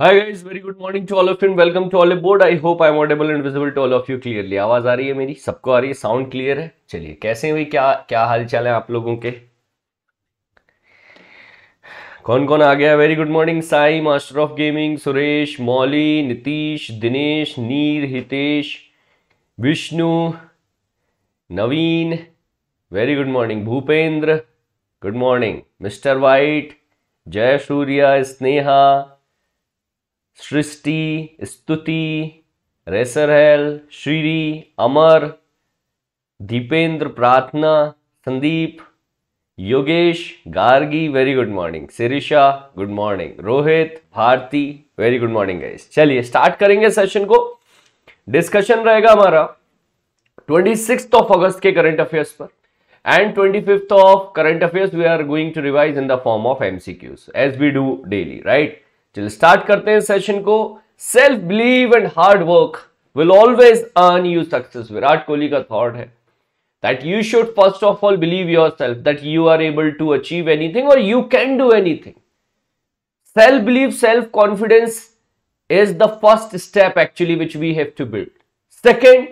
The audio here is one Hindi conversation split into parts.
Hi guys very good morning to all of you welcome to all all I I hope I am and visible to all of you clearly आवाज आ रही है मेरी सबको आ रही है साउंड क्लियर है चलिए कैसे हुई क्या क्या हाल चाल है आप लोगों के कौन कौन आ गया very good morning Sai master of gaming Suresh Mauli Nitish Dinesh Neer Hitesh Vishnu Naveen very good morning Bhupendra good morning mister White Jai Surya Sneha सृष्टि स्तुति रेसरहेल श्रीरी Amar Dipendra Prarthana Sandeep Yogesh Gargi very good morning Sirisha good morning Rohit Bharti very good morning guys चलिए स्टार्ट करेंगे सेशन को डिस्कशन रहेगा हमारा ट्वेंटी ऑफ अगस्त के करंट अफेयर्स पर and 25th of current affairs we are going to revise in the form of MCQs as we do daily right चलिए स्टार्ट करते हैं सेशन को self believe and hard work will always earn you success Virat Kohli का थॉट है that you should first of all believe yourself that you are able to achieve anything और you can do anything self believe self confidence is the first step actually which we have to build second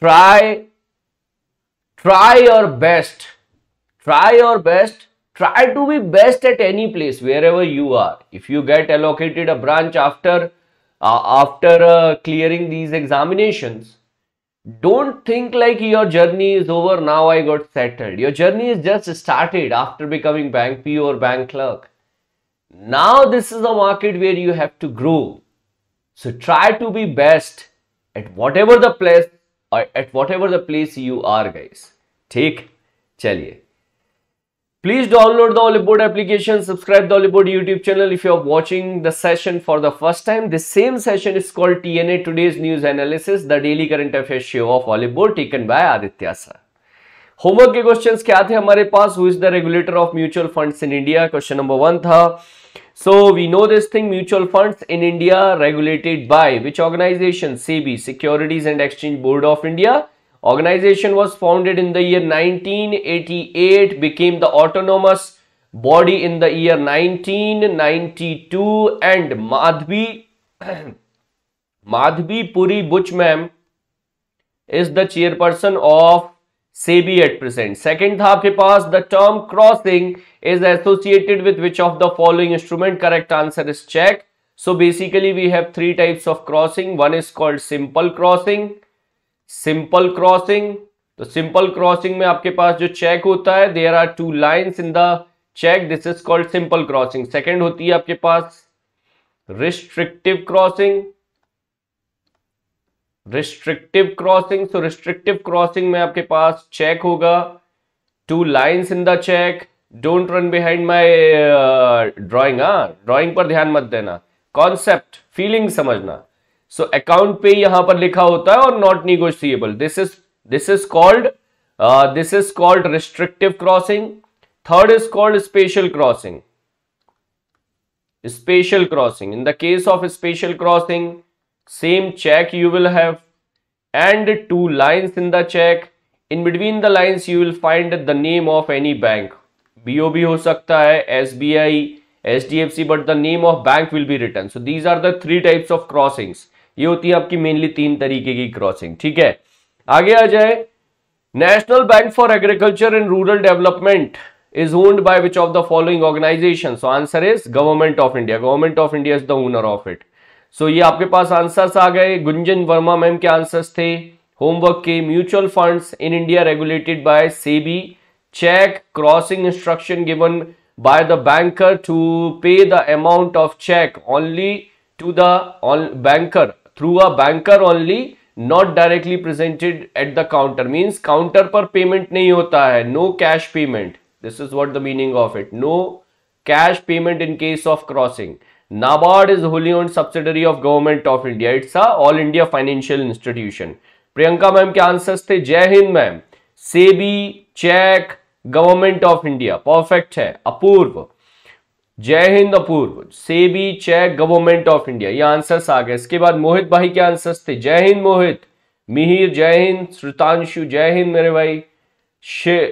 try try our best try our best Try to be best at any place, wherever you are. If you get allocated a branch after, uh, after uh, clearing these examinations, don't think like your journey is over now i got settled your journey is just started after becoming bank p or bank clerk now this is a market where you have to grow so try to be best at whatever the place or uh, at whatever the place you are guys take chaliye Please download the Olipod application, subscribe the Olipod YouTube channel if you are watching the session for the first time. The same session is called TNA Today's News Analysis, the daily current affairs show of Olipod taken by Aditya sir. Homework ke questions kya the humare paas? Who is the regulator of mutual funds in India? Question number one tha. So we know this thing mutual funds in India regulated by which organization? CB Securities and Exchange Board of India. Organization was founded in the year 1988, became the autonomous body in the year 1992 and Madhvi, Madhvi Puri ma'am, is the chairperson of SEBI at present. Second tha aapke paas, the term crossing is associated with which of the following instrument? Correct answer is check. So basically we have three types of crossing. One is called simple crossing simple crossing तो सिंपल क्रॉसिंग में आपके पास जो चेक होता है there are two line in the cheque this is called simple crossing second होती है आपके पास restrictive crossing restrictive crossing so restrictive crossing में आपके पास चेक होगा two lines in the cheque don't run behind my drawing drawing पर ध्यान मत देना कॉन्सेप्ट फीलिंग समझना सो अकाउंट पे यहां पर लिखा होता है और not negotiable this is this is called this is called restrictive crossing third is called special crossing special crossing in the case of special crossing same cheque you will have and two lines in the cheque in between the lines you will find the name of any bank B O B हो सकता है S B I H D F C but the name of bank will be written so these are the three types of crossings ये होती है आपकी मेनली तीन तरीके की क्रॉसिंग ठीक है आगे आ जाए national bank for agriculture and rural development is owned by which of the following organisation so answer is government of India government of India is the owner of it so ये आपके पास आंसर्स आ गए गुंजन वर्मा मैम के आंसर्स थे होमवर्क के mutual funds in India regulated by SEBI cheque crossing instruction given by the banker to pay the amount of cheque only to the banker through a banker only not directly presented at the counter means counter पर पेमेंट नहीं होता है no cash payment this is what the meaning of it no cash payment in case of crossing NABARD is wholly own subsidiary of government of India it's a all India financial institution Priyanka ma'am के आंसर्स थे Jai Hind ma'am SEBI cheque government of India perfect है अपूर्व जय हिंद अपूर्व SEBI cheque government of India ये आंसर्स आ गए इसके बाद मोहित भाई के आंसर्स थे जय हिंद मोहित मिहिर जय हिंद श्रुतांशु जय हिंद मेरे भाई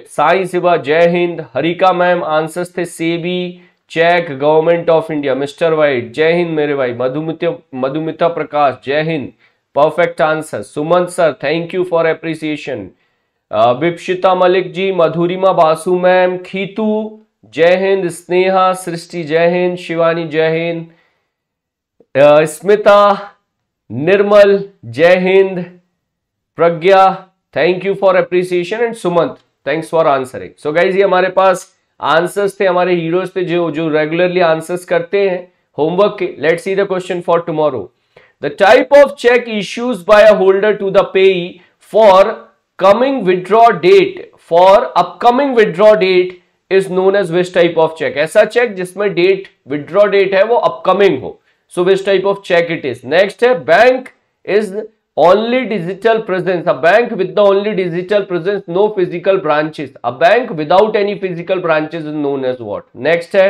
साई सिबा जय हिंद हरिका मैम आंसर्स थे SEBI cheque government of India mister White Jai Hind मेरे भाई Madhumit Madhumita Prakash Jai Hind perfect answer Suman sir thank you for appreciation Vipashita Malik ji Madhurima Basu ma'am Khitu Jai Hind Sneha सृष्टि जय हिंद शिवानी जय Hind Smita Nirmal Jai Hind Pragya thank you for appreciation and Sumant thanks for answering so guys ये हमारे पास आंसर्स थे हमारे हीरोज थे जो जो रेगुलरली आंसर्स करते हैं होमवर्क के let see the question for tomorrow the type of cheque issues by a holder to the pay for coming withdraw date for upcoming withdraw date is known as which type of cheque ऐसा चेक जिसमें डेट विद्रॉ डेट है वो अपकमिंग हो so which type of cheque it is next है bank is only digital presence a bank with the only digital presence no physical branches a bank without any physical branches is known as what next है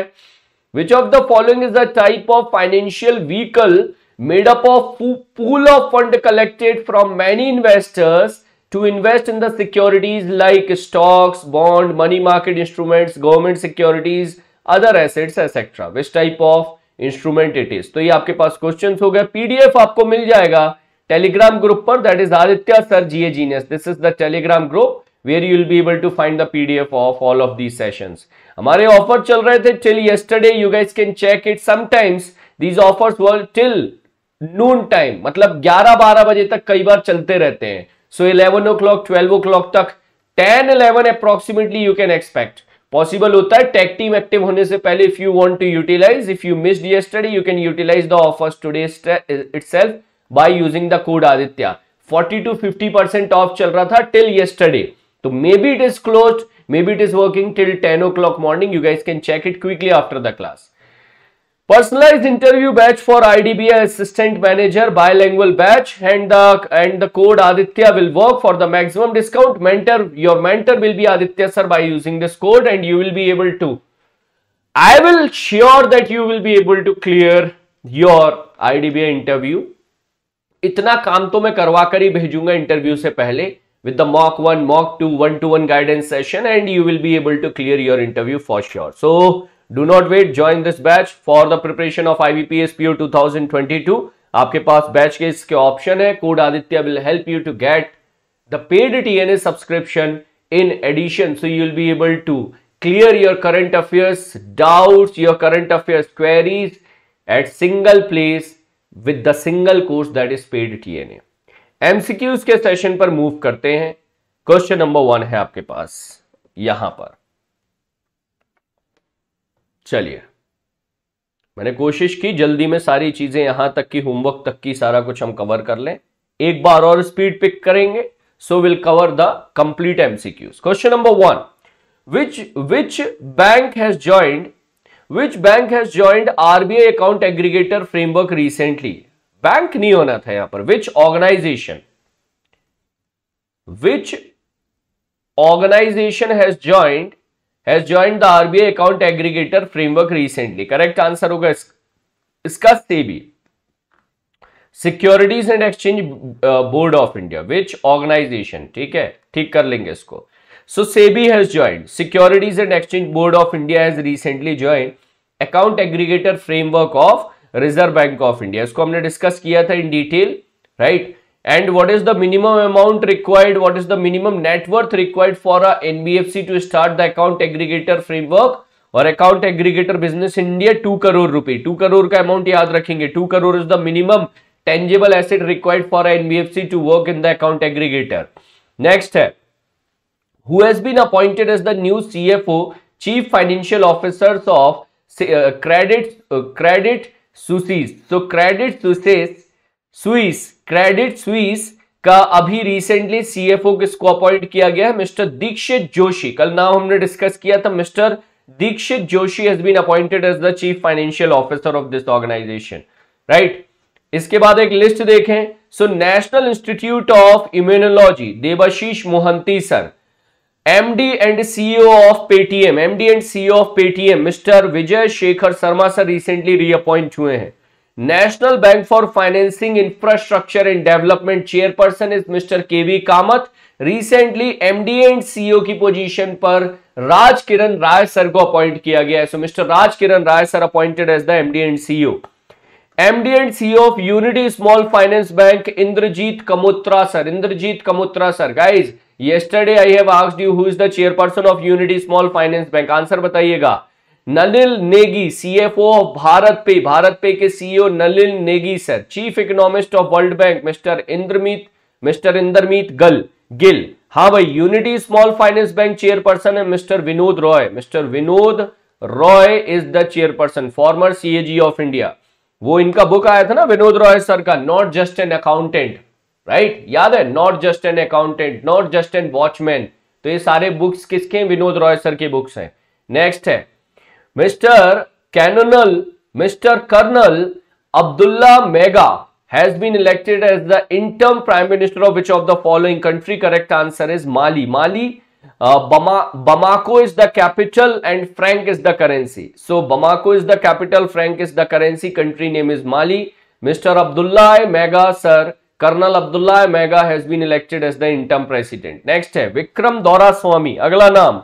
which of the following is the type of financial vehicle made up of pool of fund collected from many investors to invest in the securities like stocks bond money market instrument government securities other assets, etc. Which type of instrument it is? तो ये आपके पास questions हो गए. पीडीएफ आपको मिल जाएगा टेलीग्राम ग्रुप पर that is Aditya sir GA genius this is the Telegram group where you will be able to find the PDF of all of the sessions हमारे ऑफर चल रहे थे till yesterday you guys can check it sometimes these offers were till noon time मतलब ग्यारह बारह बजे तक कई बार चलते रहते हैं so eleven o'clock twelve o'clock तक ten eleven approximately you can expect possible होता है टेक टीम एक्टिव होने से पहले if you want to utilise if you missed yesterday you can utilise the offers itself by using the code Aditya forty to fifty percent off चल रहा था टिल यस्टरडे तो maybe it is close maybe it is working till ten o'clock morning you guys can check it quickly after the class Personalized interview batch for IDBI assistant manager bilingual batch and the and the code Aditya will work for the maximum discount. Mentor, your mentor will be Aditya sir by using this code and you will be able to. I will sure that you will be able to clear your IDBI interview. इतना काम तो मैं करवा कर ही भेजूंगा इंटरव्यू से पहले with the mock 1 mock 2 one to one guidance session and you will be able to clear your interview for sure so do not wait join this batch for the preparation of IBPS PO 2022 आपके पास बैच के इसके ऑप्शन है code Aditya will help you to get the paid a subscription in addition so you be able to clear your current affairs doubt your current affairs queries at single place with the single course that is paid TNA MCQs के सेशन पर मूव करते हैं क्वेश्चन नंबर वन है आपके पास यहां पर चलिए मैंने कोशिश की जल्दी में सारी चीजें यहां तक की होमवर्क तक की सारा कुछ हम कवर कर लें एक बार और स्पीड पिक करेंगे so will cover the complete MCQs question number one which which bank has joined which bank has joint RBI account aggregator framework recently bank नहीं होना था यहां पर which organisation which organisation has joined has join the RBI account aggregator framework recently correct answer होगा इसका SEBI securities and exchange board of India which organisation ठीक है ठीक कर लेंगे इसको so SEBI has join securities and exchange board of India has recently join account aggregator framework of reserve bank of India इसको हमने डिस्कस किया था in detail right and what is the minimum amount required what is the minimum net worth required for a NBFC to start the account aggregator framework और account aggregator business India two crore रुपए टू करोड़ का अमाउंट याद रखेंगे two crore is the minimum tangible asset required for a NBFC to work in the account aggregator next है who has been appointed as the new C chief financial officers of Credit Credit Suisse so Credit Suisse Swiss Credit Swiss का अभी रिसेंटली सीएफओ किसको अपॉइंट किया गया है मिस्टर दीक्षित जोशी कल नाम हमने डिस्कस किया था mister Dixit Joshi has been appointed as the chief financial officer of this organisation right इसके बाद एक लिस्ट देखें so National Institute of Immunology Debashish Mohanty sir MD and CEO of Paytm MD and CEO of Paytm mister Vijay Shekhar Sharma sir recently reappoint हुए हैं National bank for Financing Infrastructure and Development chairperson is mister K V Kamath recently MD and CEO की पोजीशन पर राज किरण राय सर को अपॉइंट किया गया है so mister Raj Kiran Rai sir appointed as the MD and CEO MD and CEO of Unity Small Finance Bank Inderjeet Kamotra sir Inderjeet Kamotra sir guys yesterday I have asked you who is the chairperson of Unity Small Finance Bank answer बताइएगा Nalin Negi CFO of BharatPe BharatPe के CEO e Nalin Negi sir chief economist of World Bank mister Indermit mister Indermeet गल गिल हाँ भाई Unity Small Finance Bank chairperson है mister Vinod Rai mister Vinod Rai is the chairperson former CAG of India वो इनका बुक आया था ना विनोद रॉय सर का not just an accountant right याद है not just an accountant not just an watchman तो ये सारे बुक्स किसके विनोद रॉय सर के बुक्स हैं नेक्स्ट है Mr. Colonel, Mr. Colonel Abdullah Mega has been elected as the interim prime minister of which of the following country? Correct answer is Mali. Mali, uh, Bama, Bamako is the capital and franc is the currency. So Bamako is the capital, franc is the currency, country name is Mali. Mr. Abdullah Mega, sir, colonel Abdullah Maiga has been elected as the interim president next है विक्रम दौरा स्वामी अगला नाम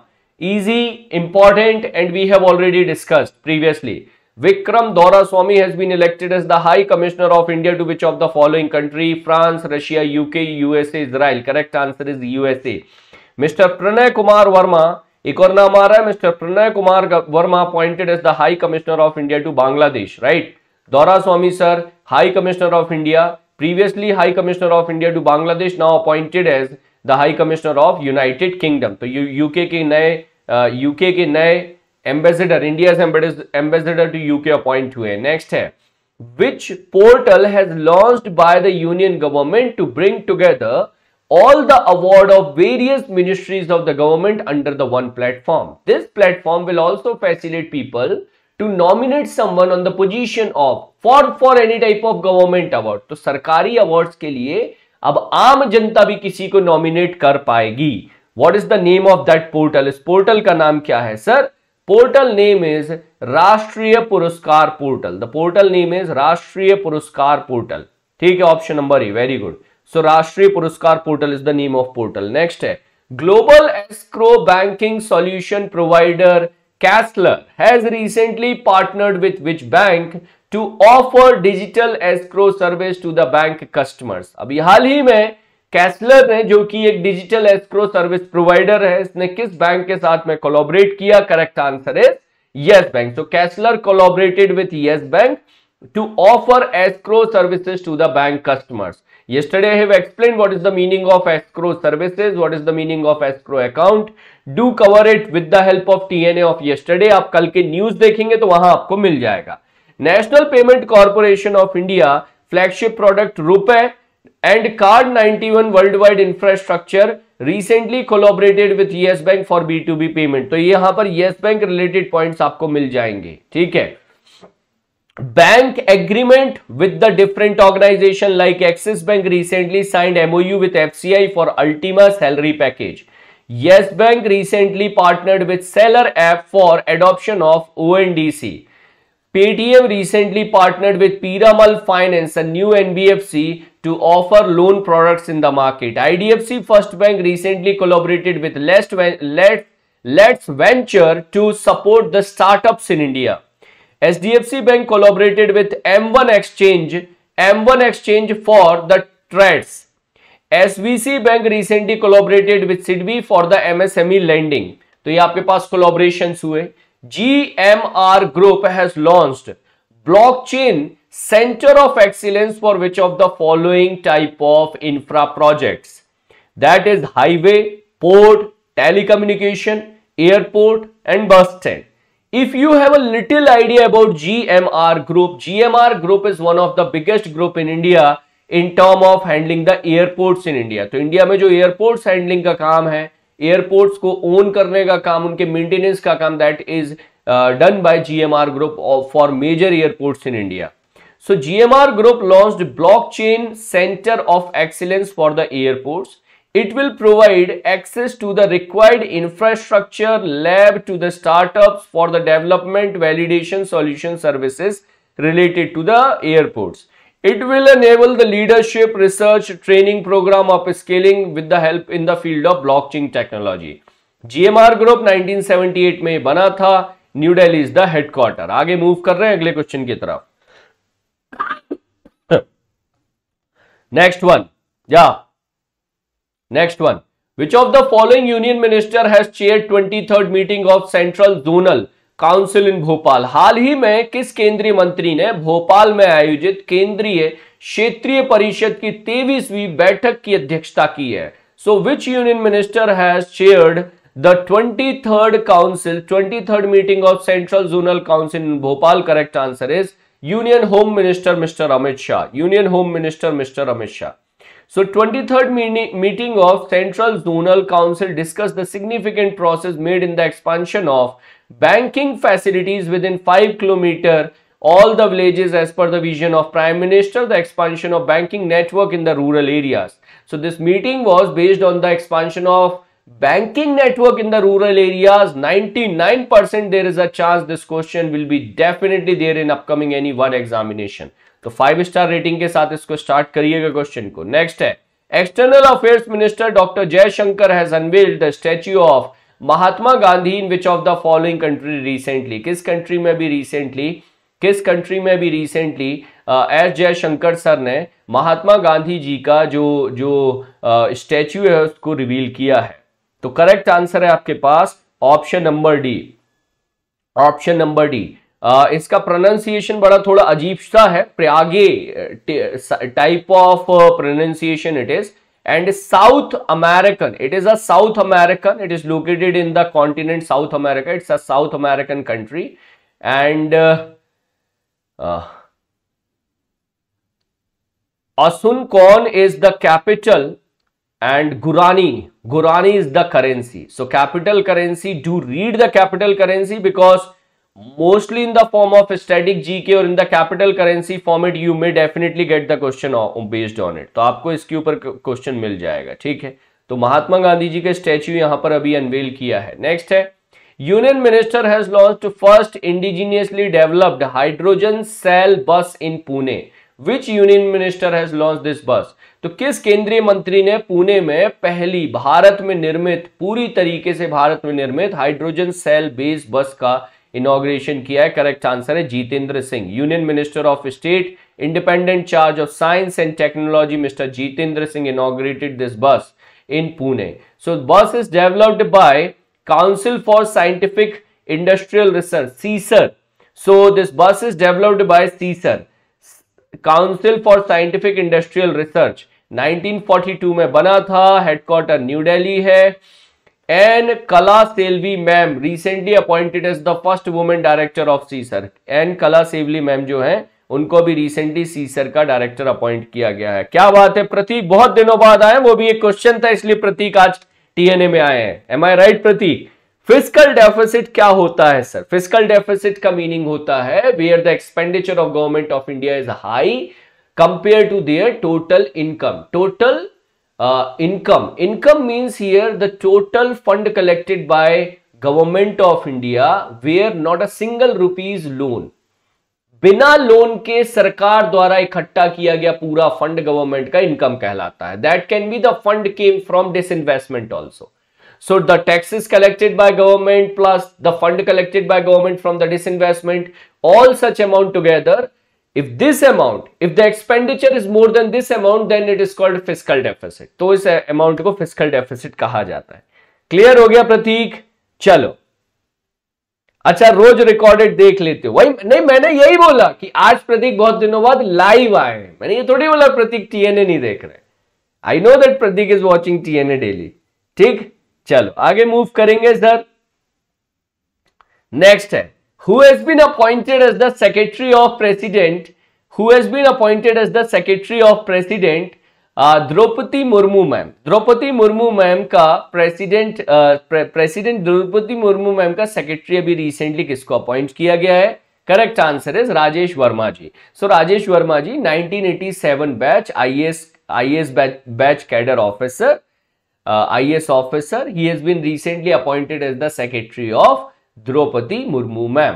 easy, important and we have already discussed previously. Vikram Doraswamy has been elected as the High Commissioner of India to which of the following country? France, Russia, UK, USA, Israel. Correct answer is USA. Mr. Pranay Kumar Verma, एक और नाम आ रहा है mister Pranay Kumar Verma appointed as the high commissioner of India to Bangladesh right Doraiswami sir high commissioner of India previously high commissioner of India to Bangladesh now appointed as the high commissioner of United Kingdom तो यूके के नए यूके uh, के नए एम्बेसडर इंडिया से एम्बेसडर टू यूके अपॉइंट हुए नेक्स्ट है which portal has launch by the union government to bring together all the award of various ministries of the government under the one platform this platform will also facilitate people to nominate someone on the position of for for any type of government award तो सरकारी अवार्ड के लिए अब आम जनता भी किसी को नॉमिनेट कर पाएगी what is the name of that portal इस पोर्टल का नाम क्या है sir portal name is Rashtriya Puraskar portal the portal name is Rashtriya Puraskar portal ठीक है option number A very good so Rashtriya Puraskar portal is the name of portal next है global escrow banking solution provider Castler has recently partnered with which bank to offer digital escrow service to the bank customers अभी हाल ही में कैसलर है जो कि एक डिजिटल एस्क्रो सर्विस प्रोवाइडर है इसने किस बैंक के साथ में कोलोबरेट किया correct answer is Yes Bank so Castler collaborated with Yes Bank to offer escrow services to the bank customers yesterday i have explained what is the meaning of escrow services what is the meaning of escrow account do cover it with the help of tna of yesterday aap kal ke news dekhenge to wahan aapko mil jayega national payment corporation of india flagship product rupay world wide 91 recently collaborated with Yes Bank for B to B payment तो यहां पर येस बैंक रिलेटेड पॉइंट आपको मिल जाएंगे ठीक है bank agreement with the different organisation like Axis Bank recently signed MOU with FCI for Ultima salary package Yes Bank recently partnered with seller app for adoption of O NDC Paytm recently partnered with Piramal Finance, a new NBFC, to offer loan products in the market. IDFC First Bank recently collaborated with Let's, Let, Let's Venture to support the startups in India. HDFC Bank collaborated with M1 Exchange, M1 Exchange for the trades. SVC Bank recently collaborated with SIDBI for the MSME lending. तो ये आपके पास कोलोबरेशन हुए GMR Group has launched Blockchain Center of Excellence for which of the following type of infra projects? That is highway, port, telecommunication, airport and bus stand. If you have a little idea about GMR Group, GMR Group is one of the biggest group in India in term of handling the airports in India. So, India में जो airports handling का काम है एयरपोर्ट्स को ओन करने का काम उनके मेंटेनेंस का काम that is done by GMR Group for major airports in India so GMR Group launch blockchain centre of excellence for the airport it will provide access to the required infrastructure lab to the startup for the development validation solution services related to the airports It will enable the leadership research training program upscaling with the help in the field of blockchain technology. GMR Group 1978 में बना था New Delhi is the headquarter. आगे move कर रहे हैं अगले question की तरफ Next one. या Next one. which of the following union minister has chaired 23rd meeting of central zonal council in Bhopal हाल ही में किस केंद्रीय मंत्री ने भोपाल में आयोजित केंद्रीय क्षेत्रीय परिषद की तेवीसवीं बैठक की अध्यक्षता की है so which union minister has twenty third council twenty third meeting of Central Zonal Council in Bhopal correct answer is union home minister mister Amit Shah union home minister mister Amit Shah so twenty third meeting of Central Zonal Council discuss the significant process made in the expansion of banking facilities within 5 kilometer all the villages as per the vision of prime minister the expansion of banking network in the rural areas so this meeting was based on the expansion of banking network in the rural areas 99% there is a chance this question will be definitely there in upcoming any one examination So five star rating के साथ इसको start करिएगा क्वेश्चन को नेक्स्ट है Affairs Minister Dr. Jay Shankar has unveiled the statue of. Mahatma Gandhi in which of the following country recently किस कंट्री में भी रिसेंटली किस कंट्री में भी रिसेंटली एस जयशंकर सर ने महात्मा गांधी जी का जो जो स्टैच्यू है उसको रिवील किया है तो करेक्ट आंसर है आपके पास option number D option number D इसका प्रोनाउंसिएशन बड़ा थोड़ा अजीब सा है Paraguay type of pronunciation it is and South American. It is a South American. It is located in the continent South America. It's a South American country. And uh, uh, is the capital and Gurani. Gurani is the currency. So capital currency, do read the capital currency because mostly in the form of static gk और in the capital currency format you may definitely get the question based on it तो आपको इसके ऊपर क्वेश्चन मिल जाएगा ठीक है तो महात्मा गांधी जी का स्टैच्यू यहां पर अभी अनवेल किया है नेक्स्ट है union minister has launched first indigenously developed hydrogen cell bus in Pune which union minister has launch this bus तो किस केंद्रीय मंत्री ने पुणे में पहली भारत में निर्मित पूरी तरीके से भारत में निर्मित हाइड्रोजन सेल बेस बस का इनोग्रेशन किया है करेक्ट आंसर है Jitendra Singh union minister of state independent charge of science and technology mister Jitendra Singh inaugurated this bus in Pune so bus is developed by Council for Scientific Industrial Research CSIR so this bus is developed by CSIR Council for Scientific Industrial Research 1942 में बना था हेडक्वार्टर न्यू दिल्ली है N Kalaiselvi ma'am recently appointed as the first women director of CSIR N Kalaiselvi ma'am जो है उनको भी रिसेंटली सीसर का डायरेक्टर अपॉइंट किया गया है क्या बात है प्रतीक बहुत दिनों बाद आए वो भी एक क्वेश्चन था इसलिए प्रतीक आज टीएनए में आए हैं am I right Prateek physical deficit क्या होता है सर फिजिकल डेफिसिट का मीनिंग होता है where the expenditure of government of India is high compare to their total income total income income means here the total fund collected by government of India where not a single rupees loan बिना लोन के सरकार द्वारा इकट्ठा किया गया पूरा फंड गवर्नमेंट का इनकम कहलाता है that can be the fund came from disinvestment also so the taxes collected by government plus the fund collected by government from the disinvestment all such amount together if this amount if the expenditure is more than this amount then it is called fiscal deficit तो इस amount को fiscal डेफिसिट कहा जाता है क्लियर हो गया प्रतीक चलो अच्छा रोज रिकॉर्डेड देख लेते हो वही नहीं मैंने यही बोला कि आज प्रतीक बहुत दिनों बाद लाइव आए हैं मैंने ये थोड़ी बोला प्रतीक टीएनए नहीं देख रहे I know that Prateek is watching TNA daily ठीक चलो आगे मूव करेंगे सर नेक्स्ट है who has been appointed as the secretary of president who has been appointed as the secretary of president Draupadi Murmu ma'am Draupadi Murmu ma'am का president president Draupadi Murmu ma'am का सेक्रेटरी अभी रिसेंटली किसको अपॉइंट किया गया है correct answer is Rajesh Verma ji so Rajesh Verma ji 1987 batch IAS IAS batch cadre officer IAS officer ही has been recently appointed as the secretary of Draupadi Murmu ma'am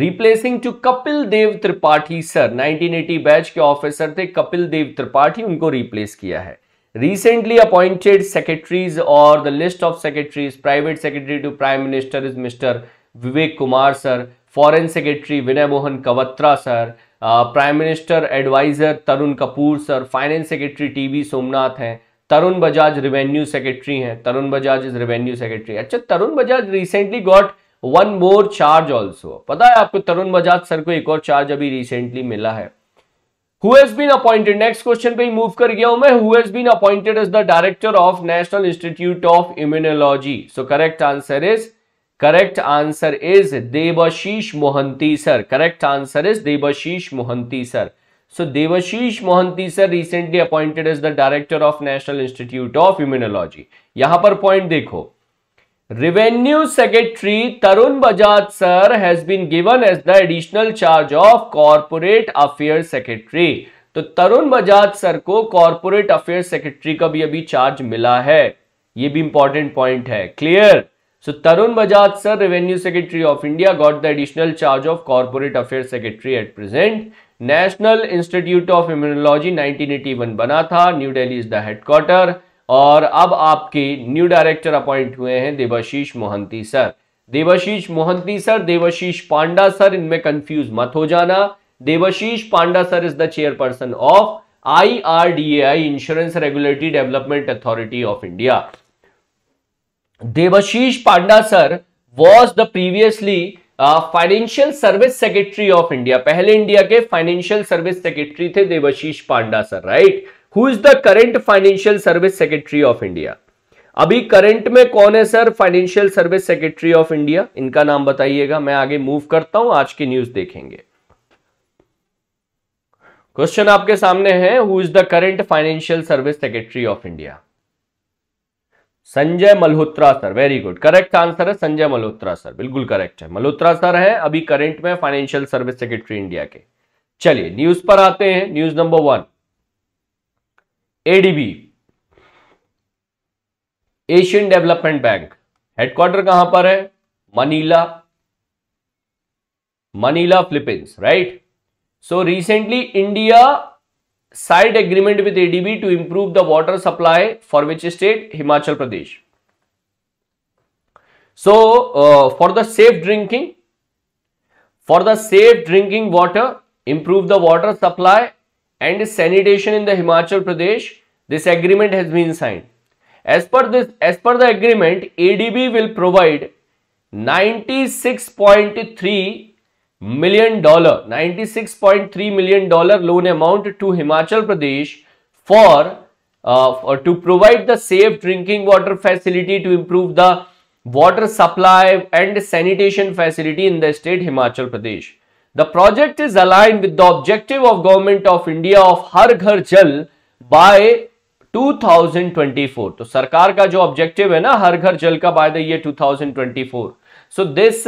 replacing to Kapil Dev Tripathi sir 1980 batch के ऑफिसर थे कपिल देव त्रिपाठी उनको रिप्लेस किया है रिसेंटली अपॉइंटेड सेक्रेटरीज और the list of secretaries private secretary to prime minister is mister Vivek Kumar sir foreign secretary Vinay Mohan Kwatra sir prime minister adviser Tarun Kapoor sir finance secretary T V Somnath हैं तरुण बजाज रिवेन्यू सेक्रेटरी हैं Tarun Bajaj is revenue secretary अच्छा Tarun Bajaj recently got one more charge also पता है आपको तरुण बजाज सर को एक और चार्ज अभी रिसेंटली मिला है who has been appointed next question पे move कर गया हूं मैं who has been appointed as the director of national institute of immunology so correct answer is correct answer is devashish mohanty sir correct answer is devashish mohanty sir so devashish mohanty sir recently appointed as the director of national institute of immunology यहां पर point देखो revenue secretary Tarun Bajaj sir has been given as the additional charge of corporate affair secretary तो तरुण बजाज सर को कॉरपोरेट अफेयर सेक्रेटरी का भी अभी चार्ज मिला है ये भी इंपॉर्टेंट पॉइंट है clear so Tarun Bajaj sir revenue secretary of India got the additional charge of corporate affair secretary at present National Institute of Immunology 1981 बना था New Delhi is the headquarter और अब आपके न्यू डायरेक्टर अपॉइंट हुए हैं Debashish Mohanty sir Debashish Mohanty sir Debashish Panda sir इनमें कंफ्यूज मत हो जाना Debashish Panda sir is the chairperson of I R D A I insurance regulatory development authority of India Debashish Panda sir was the previously financial service secretary of India पहले इंडिया के फाइनेंशियल सर्विस सेक्रेटरी थे Debashish Panda sir right right? Who is the current financial service secretary of India अभी करंट में कौन है sir financial service secretary of India इनका नाम बताइएगा मैं आगे मूव करता हूं आज की न्यूज देखेंगे क्वेश्चन आपके सामने है who is the current financial service secretary of India Sanjay Malhotra sir very good correct answer है संजय मल्होत्रा सर बिल्कुल करेक्ट है मल्होत्रा सर है अभी करंट में फाइनेंशियल सर्विस सेक्रेटरी इंडिया के चलिए न्यूज पर आते हैं news number one ADB Asian Development Bank headquarters कहां पर है Manila Manila Philippines right so recently India signed agreement with ADB to improve the water supply for which state Himachal Pradesh so for the safe drinking for the safe drinking water improve the water supply and sanitation in the Himachal Pradesh, this agreement has been signed. As per this, as per the agreement, ADB will provide 96.3 million dollar 96.3 million dollar loan amount to Himachal Pradesh for uh, to provide the safe drinking water facility to improve the water supply and sanitation facility in the state Himachal Pradesh. The project is aligned with the objective of Government of India of Har Ghar Jal by 2024. तो सरकार का जो ऑब्जेक्टिव है ना हर घर जल का by the year 2024. So this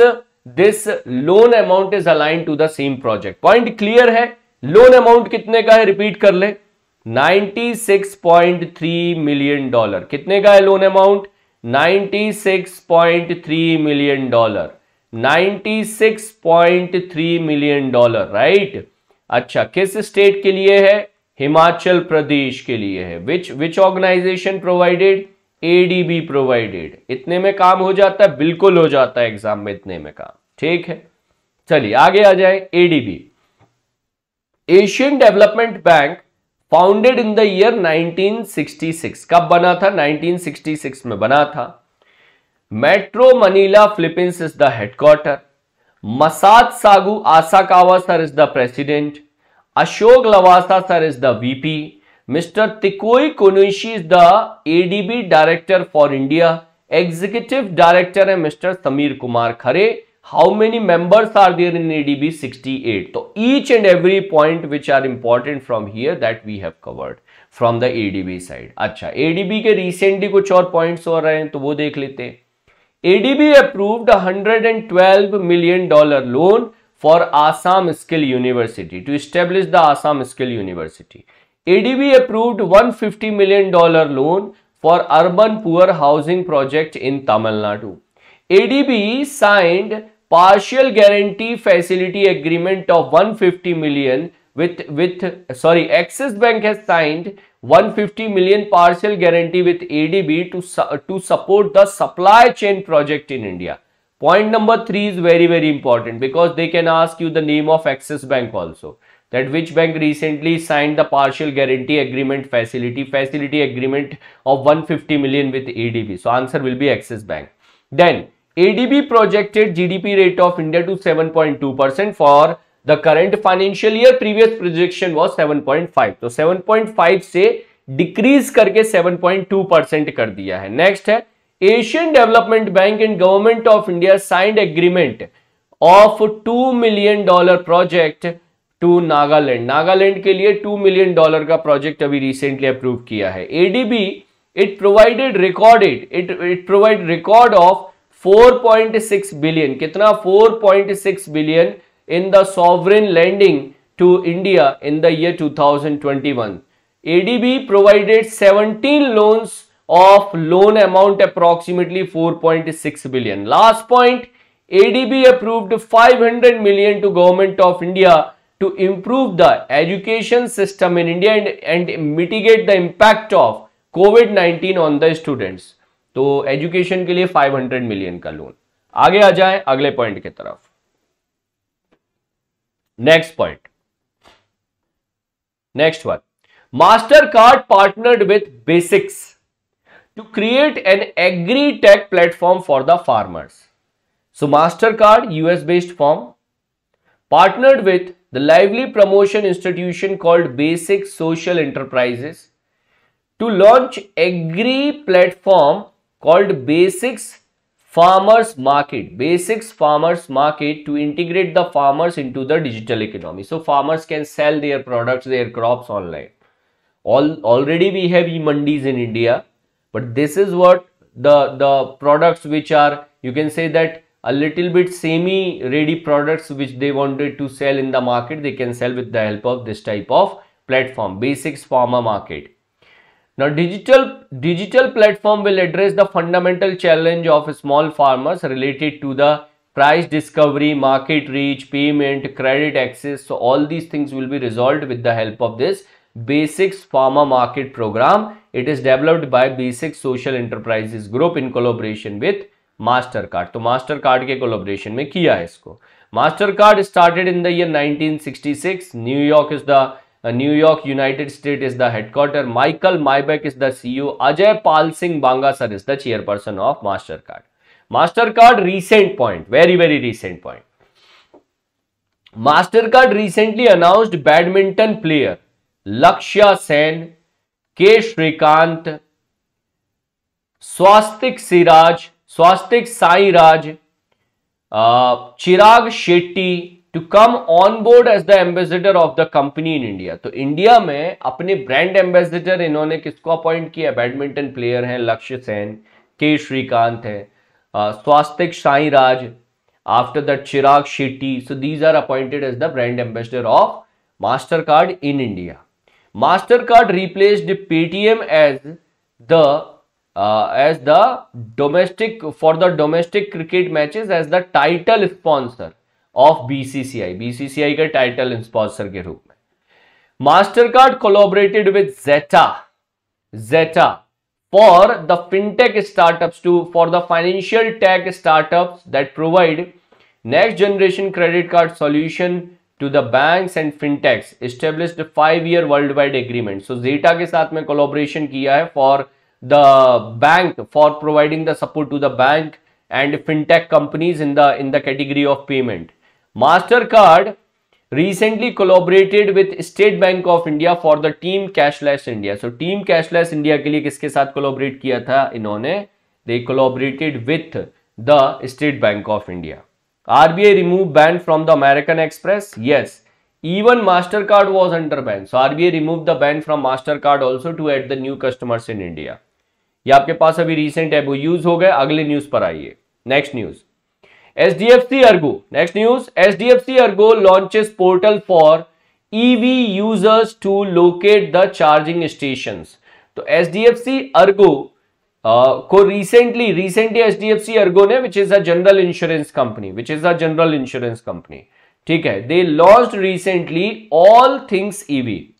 this loan amount is aligned to the same project. Point clear है लोन अमाउंट कितने का है रिपीट कर ले 96.3 मिलियन डॉलर कितने का है loan amount 96.3 million dollar 96.3 million dollar right अच्छा किस स्टेट के लिए है हिमाचल प्रदेश के लिए है which which organization provided ADB provided इतने में काम हो जाता है बिल्कुल हो जाता है एग्जाम में इतने में काम ठीक है चलिए आगे आ जाए ADB Asian Development Bank founded in the year 1966 कब बना था 1966 में बना था metro Manila Philippines is the headquarters Masatsugu Asakawa sir is the president Ashok Lavasa sir is the VP mister Takeo Konishi is the ADB director for India executive director है mister Sameer Kumar Khare how many members are there in ADB 68 तो each and every point which are important from here that we have covered from the ADB side अच्छा एडीबी के रिसेंटली कुछ और पॉइंट्स हो रहे हैं तो वो देख लेते हैं ADB approved a $112 million loan for Assam Skill University to establish the Assam Skill University. ADB approved $150 million loan for urban poor housing project in Tamil Nadu. ADB signed partial guarantee facility agreement of 150 million with with sorry Axis Bank has signed 150 million partial guarantee with ADB to, su to support the supply chain project in India. Point number three is very, very important because they can ask you the name of Axis Bank also. That which bank recently signed the partial guarantee agreement facility, facility agreement of 150 million with ADB. So answer will be Axis Bank. Then ADB projected GDP rate of India to 7.2% for the current financial year previous projection was five तो फाइव से डिक्रीज करके सेवन पॉइंट टू परसेंट कर दिया है नेक्स्ट है Asian Development Bank and Government of India signed agreement of two million dollar project to Nagaland Nagaland के लिए टू मिलियन डॉलर का प्रोजेक्ट अभी रिसेंटली अप्रूव किया है ADB it provided recorded it it provide record of 4.6 billion कितना 4.6 billion in the sovereign lending to India in the year 2021. ADB provided 17 loans of loan amount approximately 4.6 billion. Last point, ADB approved 500 million to government of India to improve the education system in India and, and mitigate the impact of covid 19 on the students. तो एजुकेशन के लिए 500 मिलियन का लोन आगे आ जाए अगले पॉइंट की तरफ Next point. Next one. MasterCard partnered with Basics to create an agri-tech platform for the farmers. So MasterCard, US-based firm, partnered with the lively promotion institution called Basic Social Enterprises to launch agri platform called Basics farmers market basics farmers market to integrate the farmers into the digital economy so farmers can sell their products their crops online all already we have e-mandis in india but this is what the the products which are you can say that a little bit semi ready products which they wanted to sell in the market they can sell with the help of this type of platform basics farmer market now digital, digital platform will address the fundamental challenge of small farmers related to the price discovery, market reach, payment, credit access. So all these things will be resolved with the help of this Basics Pharma Market Program. It is developed by Basic Social Enterprises Group in collaboration with Mastercard. So MasterCard Mastercard के कोलोब्रेशन में किया है इसको Mastercard started in the New York, United States is the headquarter. Michael Mybeck is the CEO. Ajay Pal Singh Banga sir is the chairperson of MasterCard. MasterCard recent point, very, very recent point. MasterCard recently announced badminton player Lakshya Sen, K. Shrikant, Swastik Siraj, Swastik Sai Raj, uh, Chirag Shetty, to come on board as the ambassador of the company in India तो इंडिया में अपने ब्रांड एम्बेसिडर इन्होंने किसको अपॉइंट किया बैडमिंटन प्लेयर हैं लक्ष्य सेन के श्रीकांत है Satwik Sai Raj after that Chirag Shetty so these are appointed as the brand ambassador of Mastercard in India Mastercard replaced Paytm as the as the domestic for the domestic cricket matches as the title sponsor of BCCI BCCI का टाइटल स्पॉन्सर के रूप में Mastercard collaborated with Zeta Zeta for the fintech startup to for the financial tech startup that provide next generation credit card solution to the bank and fintechs established five year world wide agreement so Zeta के साथ में कोलोबरेशन किया है for the bank for providing the support to the bank and fintech companies in the in the category of payment Mastercard recently collaborated with State Bank of India for the team cashless India so team cashless India के लिए किसके साथ कोलोबरेट किया था इन्होंने दे कोलोबरेटेड with the State Bank of India RBI remove ban from the American Express yes even Mastercard was under ban so RBI remove the ban from Mastercard also to add the new customers in India ये आपके पास अभी रिसेंट है वो यूज हो गए अगले न्यूज पर आइए next news HDFC Ergo. Next news, HDFC Ergo launches portal for EV users to locate the charging stations. So HDFC Ergo को recently, recently HDFC Ergo ने which is a general insurance company, which is a general insurance company. ठीक है, they launched recently All Things EV.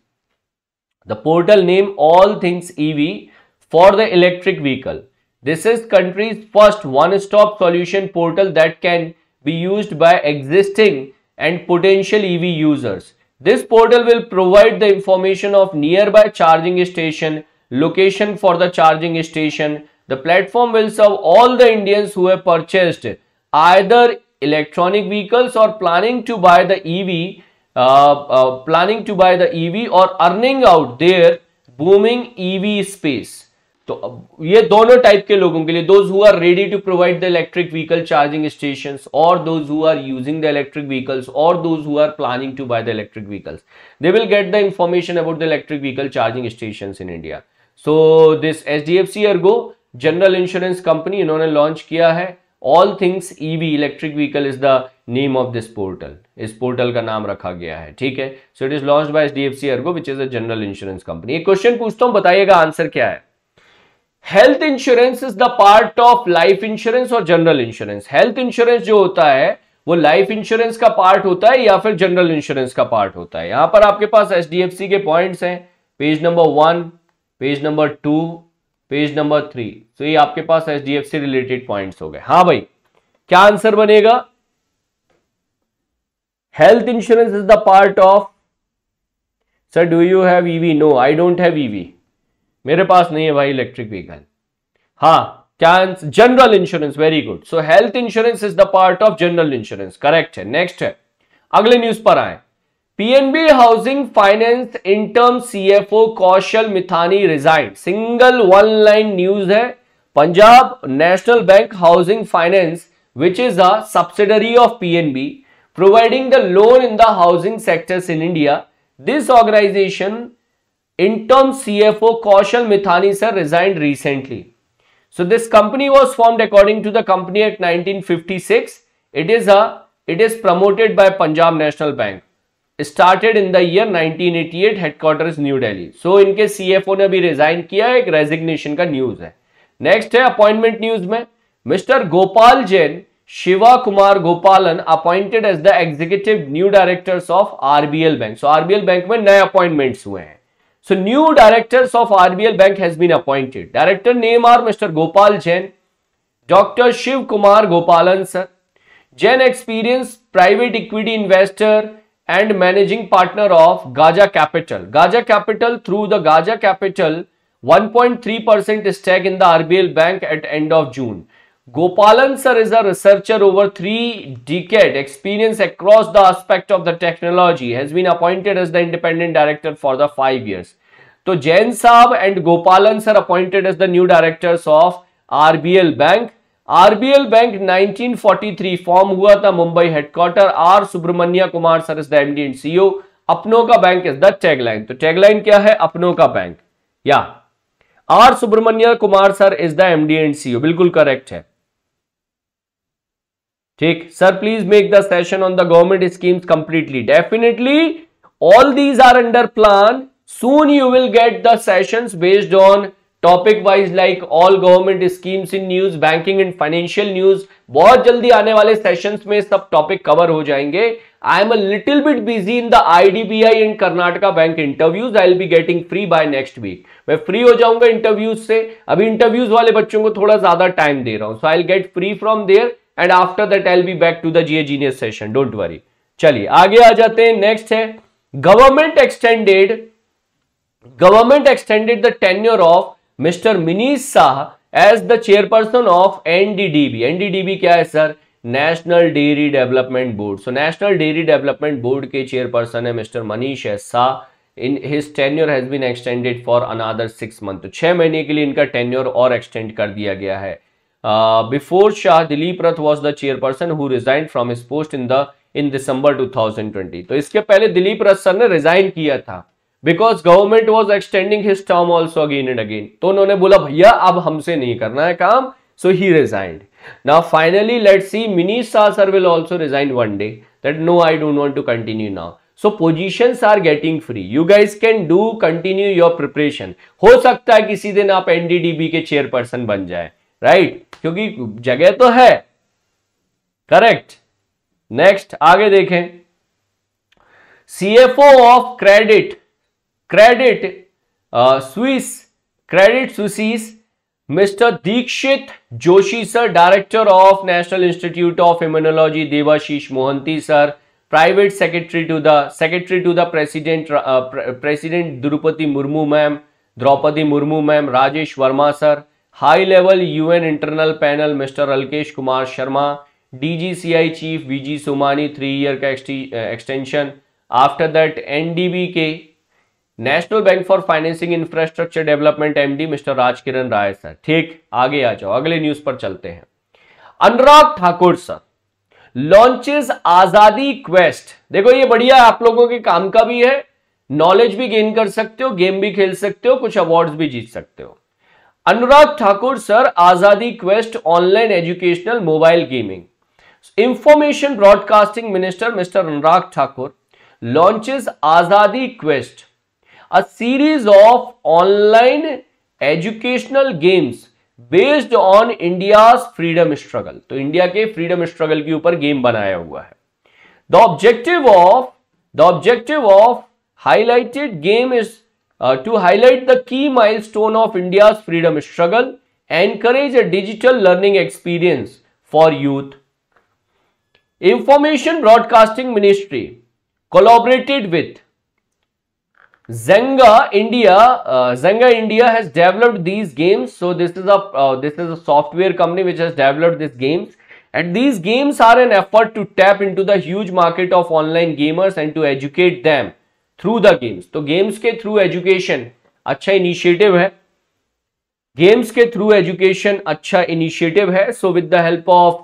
The portal name All Things EV for the electric vehicle. This is country's first one-stop solution portal that can be used by existing and potential EV users. This portal will provide the information of nearby charging station, location for the charging station. The platform will serve all the Indians who have purchased either electronic vehicles or planning to buy the EV, uh, uh, planning to buy the EV or earning out their booming EV space. तो ये दोनों टाइप के लोगों के लिए those who are ready to provide the electric vehicle charging station और those who are using the electric vehicles और those who are planning to buy the electric vehicles they will get the information about the electric vehicle charging station in India so this H D F C general insurance company इन्होंने लॉन्च किया है all things EV electric vehicle is the name of this portal इस पोर्टल का नाम रखा गया है ठीक है so it is launch by H D F C Ergo which is a general insurance company एक क्वेश्चन पूछता हूँ बताइएगा आंसर क्या है health insurance is the part of life insurance और जनरल इंश्योरेंस हेल्थ इंश्योरेंस जो होता है वो लाइफ इंश्योरेंस का पार्ट होता है या फिर जनरल इंश्योरेंस का पार्ट होता है यहां पर आपके पास सी के पॉइंट्स हैं page number one page number two page number three तो ये आपके पास सी रिलेटेड पॉइंट्स हो गए हाँ भाई क्या आंसर बनेगा health insurance is the part of sir do you have EV no I don't have EV मेरे पास नहीं है भाई इलेक्ट्रिक व्हीकल हाँ क्या general insurance very good so health insurance is the part of general insurance correct है नेक्स्ट है अगले न्यूज पर आए PNB housing finance interim CFO Kaushal Mithani resign single one line news है Punjab National Bank housing finance which is a subsidiary of PNB, providing the loan in the housing sectors in India this organization interim CFO Kaushal Mithani sir resigned recently. So this company was formed according to the Company Act 1956. It is a it is promoted by Punjab National Bank. Started in the year 1988, headquarters New Delhi. So इनके CFO ने भी रिजाइन किया है एक रेजिग्नेशन का न्यूज है नेक्स्ट है अपॉइंटमेंट न्यूज में mister Gopal Jain Shiva Kumar Gopalan appointed as the executive new directors of RBL Bank so RBL Bank में नए अपॉइंटमेंट्स हुए हैं So new directors of RBL Bank has been appointed. Director name are Mr. Gopal Jain, Dr. Shiv Kumar Gopalan sir. Jain experience private equity investor and managing partner of Gaja Capital. Gaja Capital through the Gaja Capital 1.3% stake in the RBL Bank at end of June. Gopalan sir is a researcher over three decade experience across the aspect of the technology has been appointed as the independent director for the five years. तो जैन साहब and Gopalan sir appointed as the new directors of RBL Bank RBL Bank 1943 form हुआ था Mumbai headquarter R Subramanya Kumar sir is the MD and CEO अपनों का बैंक इज द टैगलाइन तो टैगलाइन क्या है अपनों का बैंक या R Subramanya Kumar sir is the MD and CEO बिल्कुल करेक्ट है ठीक sir please make the session on the government schemes completely definitely all these are under plan soon you will get the session based on topic wise like all government schemes in news banking and financial news बहुत जल्दी आने वाले सेशन में सब टॉपिक कवर हो जाएंगे I am a little bit busy in the IDBI and Karnataka Bank interviews I will be getting free by next week मैं फ्री हो जाऊंगा इंटरव्यूज से अभी इंटरव्यूज वाले बच्चों को थोड़ा ज्यादा टाइम दे रहा हूं so I will get free from there and after that I be back to the GA genius session don't worry चलिए आगे आ जाते हैं नेक्स्ट है government extended government extended the tenure of mister Meenesh Shah as the chairperson of NDDB NDDB क्या है sir National Dairy Development Board so National Dairy Development Board के चेयरपर्सन है mister Manish S Shah in his tenure has been extended for another six month छह महीने के लिए इनका टेन्योर और एक्सटेंड कर दिया गया है before uh, Shah Shah, Rath was the chairperson chairperson who resigned from his post in the in December 2020. तो इसके पहले दिलीप रथ सर ने रिजाइन किया था because government was extending his term also again and again तो उन्होंने बोला भैया अब हमसे नहीं करना है काम so he resigned now finally let see Meenesh Shah sir will also resign one day that no I don't want to continue now so position are getting free you guys can do continue your preparation हो सकता है किसी दिन आप एनडीडीबी के चेयरपर्सन बन जाए राइट right? क्योंकि जगह तो है करेक्ट नेक्स्ट आगे देखें C F O of Credit Credit Swiss Credit Suisse mister Dixit Joshi sir director of National Institute of Immunology Debashish Mohanty sir private secretary to the secretary to the president president Draupadi Murmu ma'am Draupadi Murmu ma'am Rajesh Verma sir high level UN internal panel mister Alkesh Kumar Sharma DGCI chief V G थ्री three year extension after that NDB के National bank for Financing infrastructure development MD mister Rajkiran Rai sir ठीक आगे आ जाओ अगले न्यूज पर चलते हैं Anurag Thakur sir launches Azadi Quest देखो ये बढ़िया आप लोगों के काम का भी है नॉलेज भी गेन कर सकते हो गेम भी खेल सकते हो कुछ अवार्ड्स भी जीत सकते हो Anurag Thakur sir Azadi Quest online educational mobile gaming information broadcasting minister mister Anurag Thakur launches Azadi Quest a series of online educational games based on India freedom struggle तो इंडिया के फ्रीडम स्ट्रगल के ऊपर गेम बनाया हुआ है the objective of the objective of highlighted game is Uh, to highlight the key milestone of India's freedom struggle, encourage a digital learning experience for youth. Information Broadcasting Ministry collaborated with Zenga India. Uh, Zenga India has developed these games. So this is a uh, this is a software company which has developed these games. And these games are an effort to tap into the huge market of online gamers and to educate them through the games तो गेम्स के थ्रू एजुकेशन अच्छा इनिशिएटिव है गेम्स के थ्रू एजुकेशन अच्छा इनिशिएटिव है so with the help of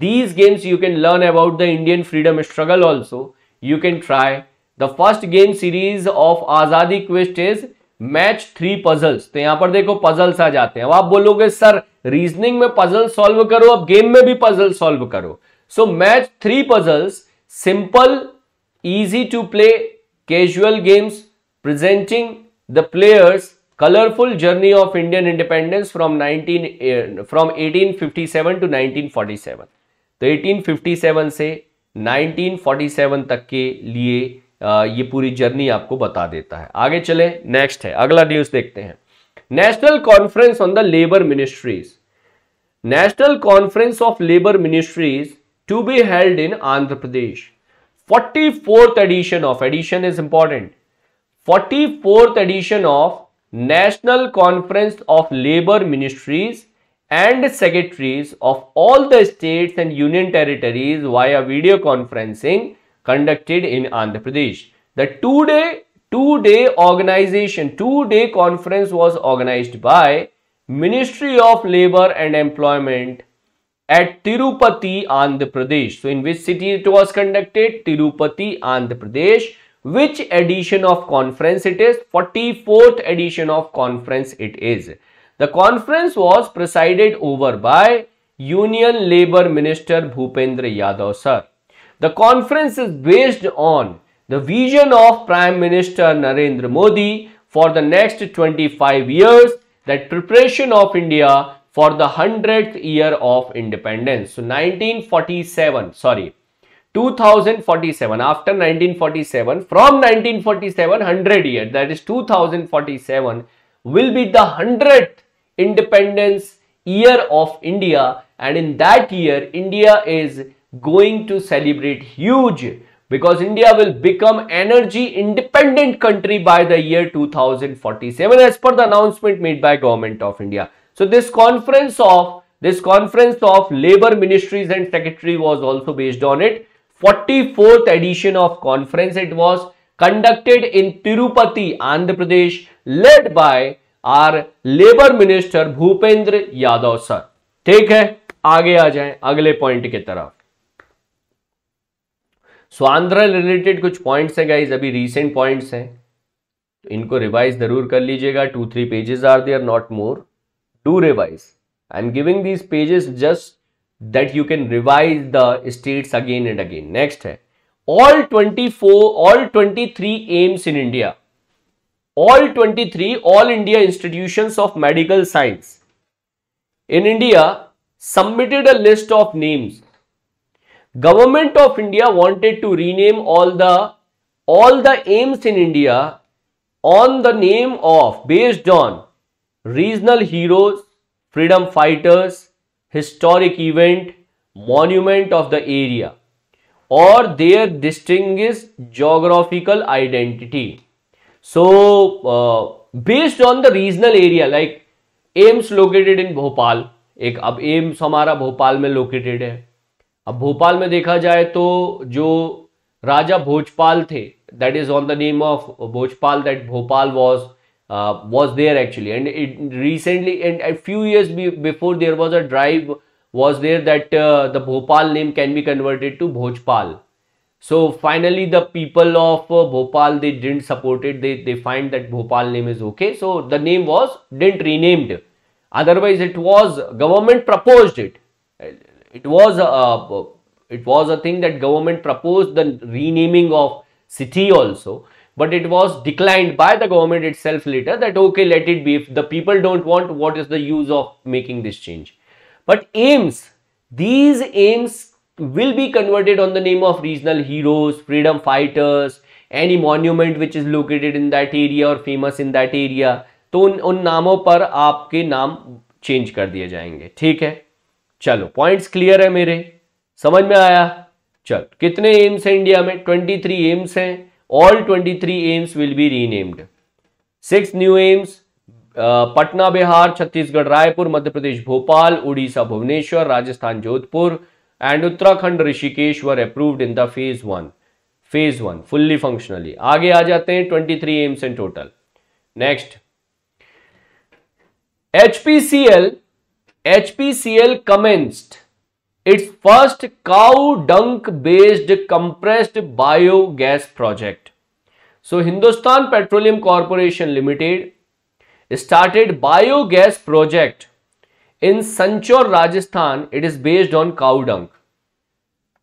these games you can learn about the Indian freedom struggle also you can try the first game series of Azadi quest is match three puzzles तो यहां पर देखो पजल्स आ जाते हैं अब आप बोलोगे सर रीजनिंग में पजल सॉल्व करो अब गेम में भी पजल सॉल्व करो so match three puzzles simple easy to play casual games presenting the players colorful journey of Indian independence from 19 eh, from 1857 to 1947 तो 1857 से 1947 तक के लिए ये पूरी जर्नी आपको बता देता है आगे चले नेक्स्ट है अगला न्यूज देखते हैं national conference on the labour ministries national conference of labour ministries to be held in Andhra Pradesh 44th edition of, edition is important, 44th edition of National Conference of Labor Ministries and Secretaries of all the states and union territories via video conferencing conducted in Andhra Pradesh. The two-day two-day organization, two-day conference was organized by Ministry of Labor and Employment at Tirupati, Andhra Pradesh. So in which city it was conducted? Tirupati, Andhra Pradesh. Which edition of conference it is? 44th edition of conference it is. The conference was presided over by Union Labour Minister Bhupendra Yadav sir. The conference is based on the vision of Prime Minister Narendra Modi for the next 25 years that preparation of India for the 100th year of independence. So 1947, sorry, 2047, after 1947, from 1947, 100 year, that is 2047, will be the 100th independence year of India. And in that year, India is going to celebrate huge because India will become energy independent country by the year 2047 as per the announcement made by government of India. So this conference of this conference of labor ministries and secretary was also based on it. 44th edition of conference it was conducted in Tirupati, Andhra Pradesh, led by our labor minister Bhupendra Yadav sir. ठीक है आगे आ जाए अगले पॉइंट की तरफ सो आंध्र रिलेटेड कुछ पॉइंट्स हैं गाइज अभी रीसेंट पॉइंट्स हैं इनको रिवाइज जरूर कर लीजिएगा two three pages are there not more to revise. I'm giving these pages just that you can revise the states again and again. Next है all 24, all 23 aims in India, all 23, all India institutions of medical science in India submitted a list of names. Government of India wanted to rename all the all the aims in India on the name of based on regional heroes freedom fighters historic event monument of the area और their distinct geographical identity so based on the regional area like AIIMS located in Bhopal एक अब एम्स हमारा भोपाल में लोकेटेड है अब भोपाल में देखा जाए तो जो राजा भोजपाल थे that is on the name of Bhojpal that Bhopal was uh, was there actually and it recently and a few years be before there was a drive was there that uh, the Bhopal name can be converted to Bhojpal so finally the people of uh, Bhopal they didn't support it they, they find that Bhopal name is okay so the name was didn't renamed otherwise it was government proposed it it was a uh, it was a thing that government proposed the renaming of city also but it was declined by the government itself later that okay let it be if the people don't want what is the use of making this change but aims these aims will be converted on the name of regional heroes freedom fighters any monument which is located in that area or famous in that area to un, un namo par aapke naam change kar diye jayenge theek hai chalo points clear hai mere samajh mein aaya chal kitne aims hai india mein 23 aims हैं all 23 aims will be renamed. Six new aims, uh, Patna, Bihar, Chhattisgarh, Raipur, Madhya Pradesh, Bhopal, Odisha, Bhubaneswar, Rajasthan, Jodhpur and Uttarakhand, Rishikesh were approved in the phase one. Phase one, fully functionally. आगे आ जाते हैं 23 aims in total. Next, HPCL, HPCL commenced its first cow dung based compressed biogas project. So Hindustan Petroleum Corporation Limited started biogas project in Sanchor, Rajasthan. It is based on cow dung.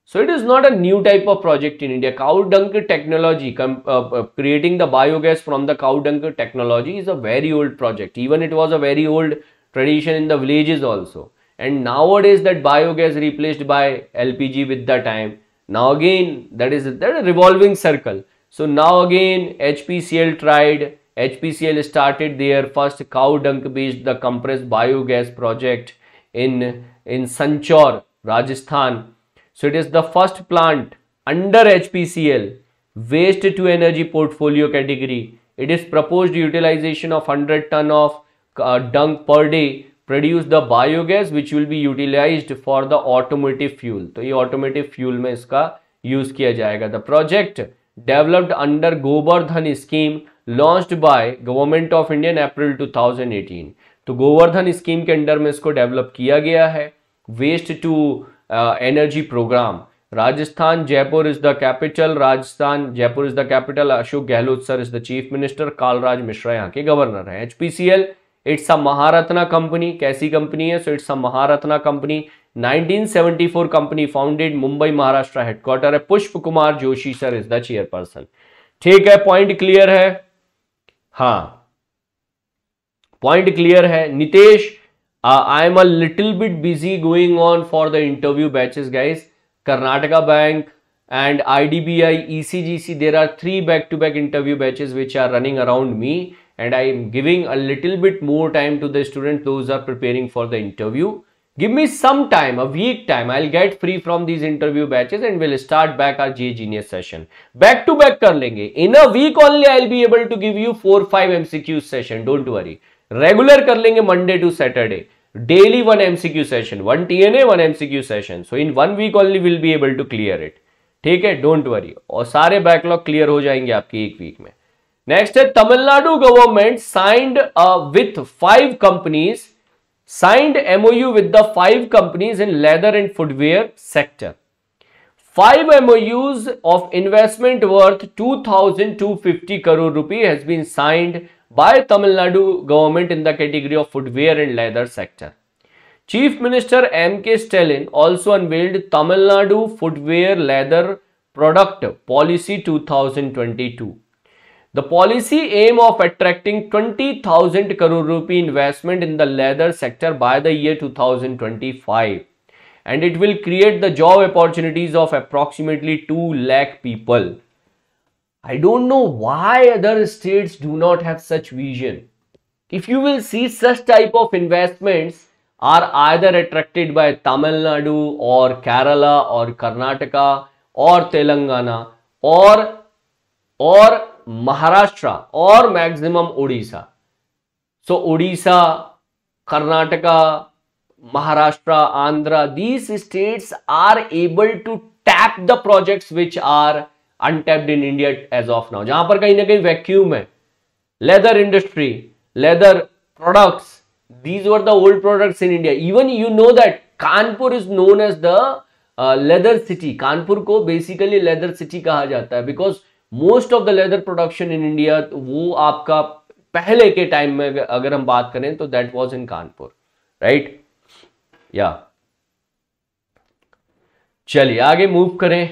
So it is not a new type of project in India. Cow dung technology, uh, uh, creating the biogas from the cow dung technology is a very old project. Even it was a very old tradition in the villages also and nowadays that biogas replaced by LPG with the time now again that is that a revolving circle so now again HPCL tried HPCL started their first cow dung based the compressed biogas project in in Sanchor Rajasthan so it is the first plant under HPCL waste to energy portfolio category it is proposed utilization of 100 ton of uh, dung per day produce the biogas which will be utilize for the automotive fuel तो ये ऑटोमेटिव फ्यूल में इसका यूज किया जाएगा the project developed under Govardhan scheme launch by government of India April 2018 तो गोवर्धन स्कीम के अंडर में इसको डेवलप किया गया है waste to energy programme Rajasthan Jaipur is the capital Rajasthan Jaipur is the capital Ashok Gehlot sir is the chief minister Kalraj Mishra यहाँ के गवर्नर हैं HPCL it's a Maharatna company कैसी कंपनी है so it's a Maharatna company 1974 company founded Mumbai Maharashtra headquarter है Pushp Kumar Joshi sir is the chairperson ठीक है पॉइंट क्लियर है हाँ पॉइंट क्लियर है Nitesh I am a little bit busy going on for the interview batches guys Karnataka bank and IDBI, ECGC, there there are three back to back interview batches which are running around me and I am giving a little bit more time to the student those are preparing for the interview. Give me some time, a week time. I'll get free from these interview batches and we'll start back our GA Genius session. Back to back kar lenge. In a week only, I'll be able to give you 4-5 MCQ session. Don't worry. Regular kar lenge Monday to Saturday. Daily one MCQ session. One TNA, one MCQ session. So in one week only, we'll be able to clear it. ठीक है डोंट वरी और सारे बैकलॉग क्लियर हो जाएंगे आपकी एक वीक में Next Tamil Nadu government signed with five companies signed MOU with the five companies in leather and footwear sector. Five MOUs of investment worth 2,250 crore rupee has been signed by Tamil Nadu government in the category of footwear and leather sector. Chief Minister M.K. Stalin also unveiled Tamil Nadu Footwear Leather Product Policy 2022. The policy aim of attracting 20,000 crore rupee investment in the leather sector by the year 2025 and it will create the job opportunities of approximately 2 lakh people. I don't know why other states do not have such vision. If you will see such type of investments are either attracted by Tamil Nadu or Kerala or Karnataka or Telangana or or Maharashtra और maximum Orissa so Orissa Karnataka Maharashtra Andhra these states are able to tap the projects which are untapped in India as of now जहां पर कहीं ना कहीं वैक्यूम है leather industry leather products these were the old products in India even you know that Kanpur is known as the leather city Kanpur को बेसिकली लेदर सिटी कहा जाता है because most of the leather production in India वो आपका पहले के टाइम में अगर हम बात करें तो that was in Kanpur right या चलिए आगे मूव करें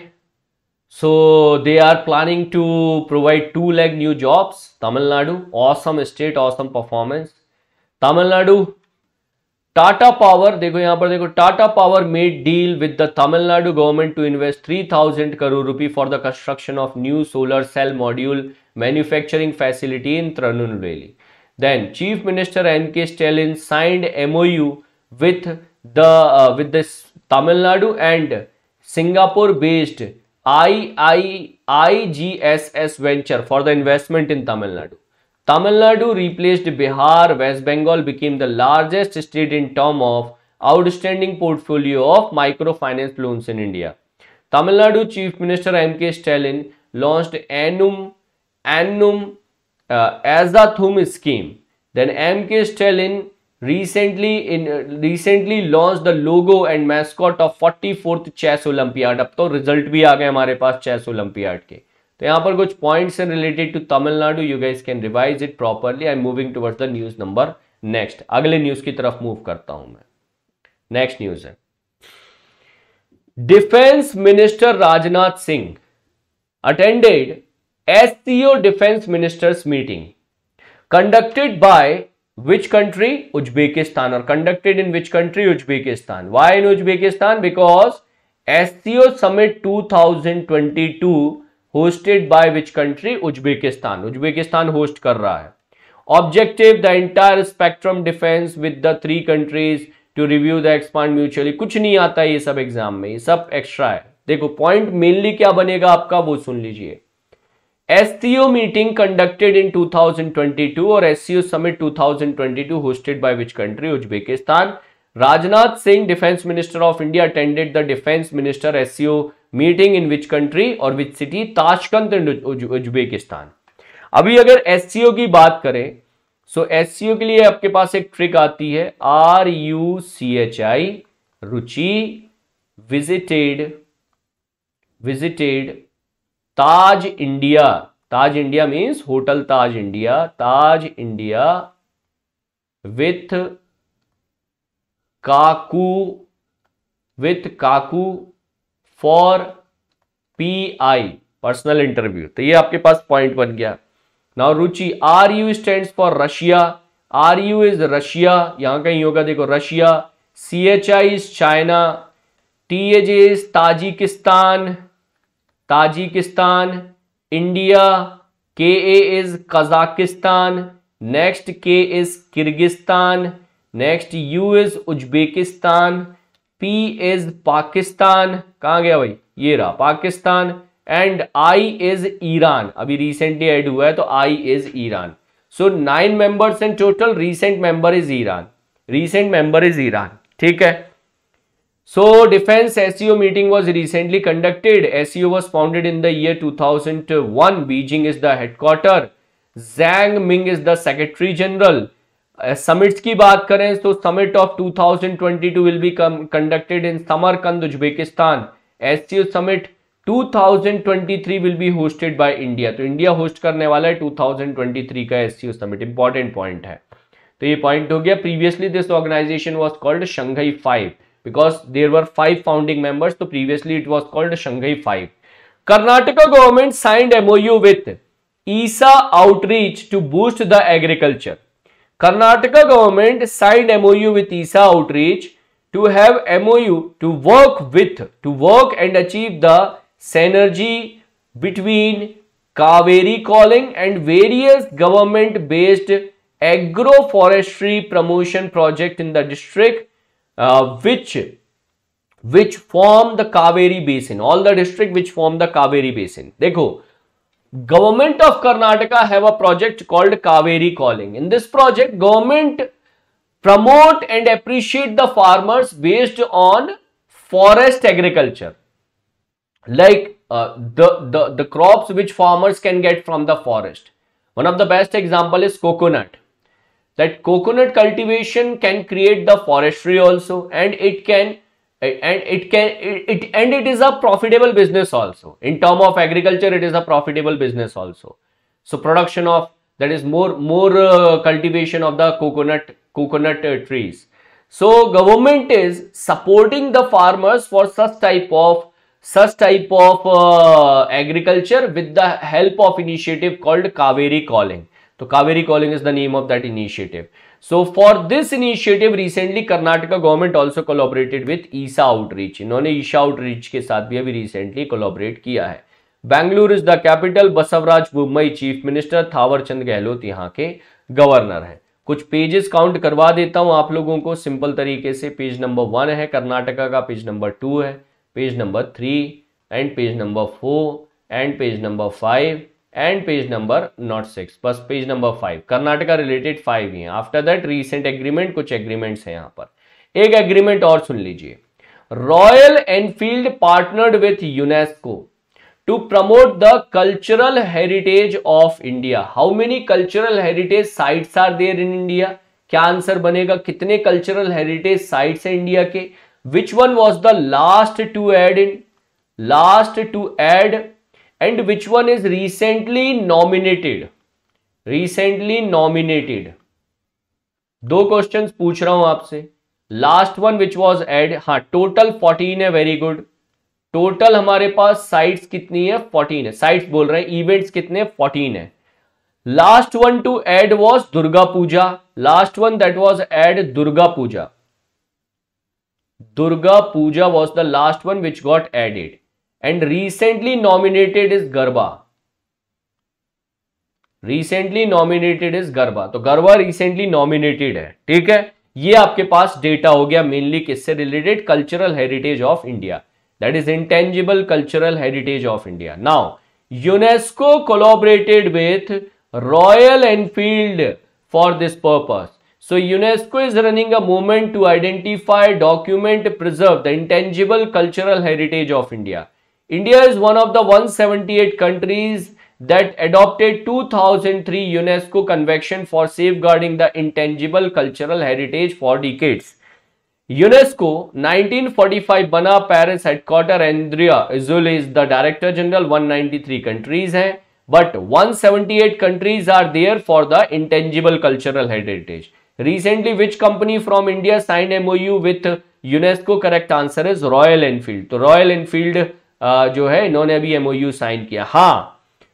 so they are planning to provide two lakh new jobs Tamil Nadu awesome state awesome performance Tamil Nadu Tata power देखो यहां पर देखो Tata power made deal with the Tamil Nadu government to invest three thousand crore rupee for the construction of new solar cell module manufacturing facility in Tirunelveli then chief minister N K Stalin signed MOU with the with Tamil Nadu and Singapore based I I I G S S venture for the investment in Tamil Nadu Tamil Nadu replaced Bihar West Bengal became the largest state in term of outstanding portfolio of micro finance loans in India Tamil Nadu chief minister M K Stalin launch Ennum Ennum as the scheme then M K Stalin recently in recently launch the logo and mascot of forty chess olympiad अब तो रिजल्ट भी आ गए हमारे पास चेस ओलंपियाड के तो यहां पर कुछ points and related to Tamil Nadu you guys can revise it properly I am moving towards the news number next अगले न्यूज की तरफ मूव करता हूं मैं नेक्स्ट न्यूज है defence minister Rajnath Singh attended SCO defence ministers meeting conducted conducted by which country uzbekistan or conducted in which country uzbekistan why in summit two thousand twenty two hosted by which country Uzbekistan Uzbekistan host कर रहा है objective the entire spectrum defence with the three countries to review the expand mutually कुछ नहीं आता ये सब एग्जाम में ये सब एक्स्ट्रा है देखो पॉइंट मेनली क्या बनेगा आपका वो सुन लीजिए एससीओ मीटिंग कंडक्टेड इन 2022 और SCO summit 2022 hosted by which country Uzbekistan Rajnath Singh defence minister of India attended the defence minister SCO meeting in which country और which city Tashkent in Uzbekistan अभी अगर एस की बात करें सो एस के लिए आपके पास एक ट्रिक आती है R U C H I Ruchi visited visited Taj India Taj India means hotel Taj India Taj India with Kaku with Kaku for P I personal interview तो ये आपके पास पॉइंट बन गया now Ruchi R U stand for Russia R U is Russia यहां कहीं होगा देखो Russia C H I is China T H is Tajikistan Tajikistan India K A is Kazakhstan next के is Kyrgyzstan next U is Uzbekistan P is Pakistan कहा गया भाई ये रहा Pakistan and I is Iran अभी रिसेंटली एड हुआ है तो I is Iran so nine members and total recent member is Iran recent member is Iran ठीक है so defence SCO meeting was recently conducted SCO was founded in the year one Beijing is the headquarter Zhang Ming is the secretary general summits uh, की बात करें तो summit of 2022 will be conducted in Samarkand Uzbekistan SCO summit 2023 will be hosted by India तो इंडिया होस्ट करने वाला है 2023 का एससीओ समिट इंपॉर्टेंट पॉइंट है तो ये पॉइंट हो गया previously this organisation was called Shanghai five because there were five founding members तो previously it was called Shanghai five Karnataka government signed MOU with Isha outreach to boost the agriculture Karnataka government signed MOU with ESA Outreach to have MOU to work with, to work and achieve the synergy between Kaveri calling and various government based agroforestry promotion project in the district uh, which which form the Kaveri basin all the district which form the Kaveri basin देखो government of Karnataka have a project called Kaveri Calling. In this project, government promote and appreciate the farmers based on forest agriculture. Like uh, the, the, the crops which farmers can get from the forest. One of the best example is coconut. That coconut cultivation can create the forestry also and it can and it can it, and it is a profitable business also in term of agriculture it is a profitable business also so production of that is more more uh, cultivation of the coconut coconut uh, trees so government is supporting the farmers for such type of such type of uh, agriculture with the help of initiative called Kaveri calling so Kaveri calling is the name of that initiative so for this initiative recently Karnataka government also collaborated with Isha outreach इन्होंने ईशा आउटरीच के साथ भी अभी रिसेंटली कोलॉबरेट किया है Bangalore is the capital Basavaraj Bommai chief minister Thaawarchand Gehlot यहाँ के गवर्नर हैं कुछ पेजेस काउंट करवा देता हूं आप लोगों को सिंपल तरीके से पेज नंबर वन है कर्नाटका का पेज नंबर टू है page number three and page number four and page number five and page number not six बस page number five Karnataka related five ही आफ्टर दैट रीसेंट एग्रीमेंट कुछ एग्रीमेंट्स हैं यहां पर एक एग्रीमेंट और सुन लीजिए Royal Enfield partnered with UNESCO to promote the cultural heritage of India how many cultural heritage sites are there in India क्या आंसर बनेगा कितने कल्चरल हेरिटेज साइट्स हैं इंडिया के which one was the last to add in last to add and which one is recently nominated recently nominated दो क्वेश्चन पूछ रहा हूं आपसे last one which was add हाँ टोटल फोर्टीन है वेरी गुड टोटल हमारे पास साइट्स कितनी है फोर्टीन है साइट्स बोल रहे हैं इवेंट्स कितने फोर्टीन है last one to add was Durga Puja last one that was add Durga Puja Durga Puja was the last one which got added and recently nominated is Garba recently nominated is Garba तो गरबा रिसेंटली नॉमिनेटेड है ठीक है ये आपके पास डेटा हो गया मेनली किससे related cultural heritage of India that is intangible cultural heritage of India now UNESCO collaborated with Royal Enfield for this purpose so UNESCO is running a movement to identify document preserve the intangible cultural heritage of India India is one of the 178 countries that adopted 2003 UNESCO Convention for safeguarding the intangible cultural heritage for decades. UNESCO 1945 बना Paris headquarter Andrea Azoulay is the director general 193 countries हैं but 178 countries are there for the intangible cultural heritage recently which company from India sign MOU with UNESCO correct answer is Royal Enfield तो रॉयल एनफील्ड जो है इन्होंने अभी एमओयू साइन किया हाँ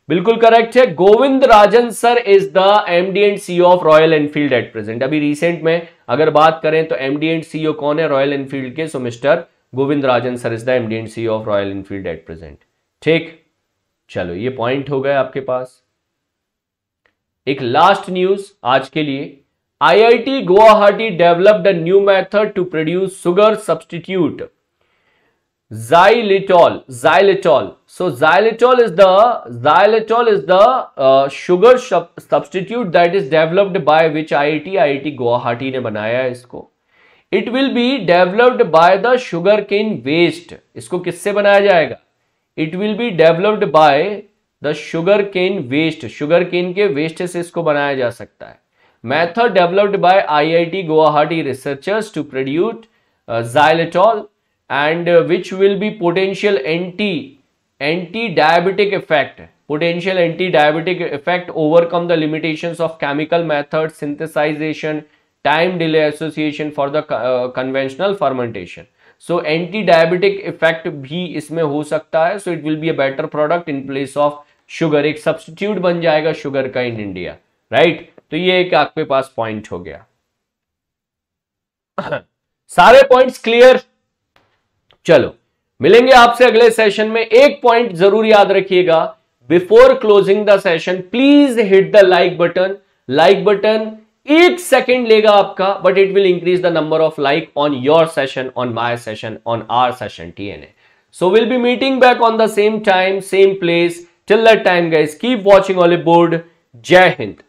बिल्कुल करेक्ट है Govind Rajan sir is the MD and CEO of Royal Enfield at present अभी रिसेंट में अगर बात करें तो एमडी एंड सीओ कौन है रॉयल एनफील्ड के so mister Govind Rajan sir is the MD and CEO of Royal Enfield at present ठीक चलो ये पॉइंट हो गए आपके पास एक लास्ट न्यूज आज के लिए IIT Guwahati developed a new method to produce sugar substitute xylitol xylitol so xylitol is the xylitol is the uh, sugar substitute that is developed by which iit iit guwahati ne banaya hai isko it will be developed by the sugarcane waste isko kisse banaya jayega it will be developed by the sugarcane waste sugarcane ke waste se isko banaya ja sakta hai method developed by iit guwahati researchers to produce uh, xylitol and which will be potential anti anti diabetic effect potential anti diabetic effect overcome the limitation of chemical method synthesization time delay association for the conventional fermentation so anti diabetic effect भी इसमें हो सकता है so it will be a better product in place of sugar एक सब्सटीट्यूट बन जाएगा शुगर का इन इंडिया राइट तो ये एक आपके पास पॉइंट हो गया सारे पॉइंट्स क्लियर चलो मिलेंगे आपसे अगले सेशन में एक पॉइंट जरूर याद रखिएगा before closing the session please hit the like button like button एक सेकेंड लेगा आपका but it will increase the number of like on your session on my session on our session TNA will be meeting back on the same time same place till till time time keep watching all aboard जय हिंद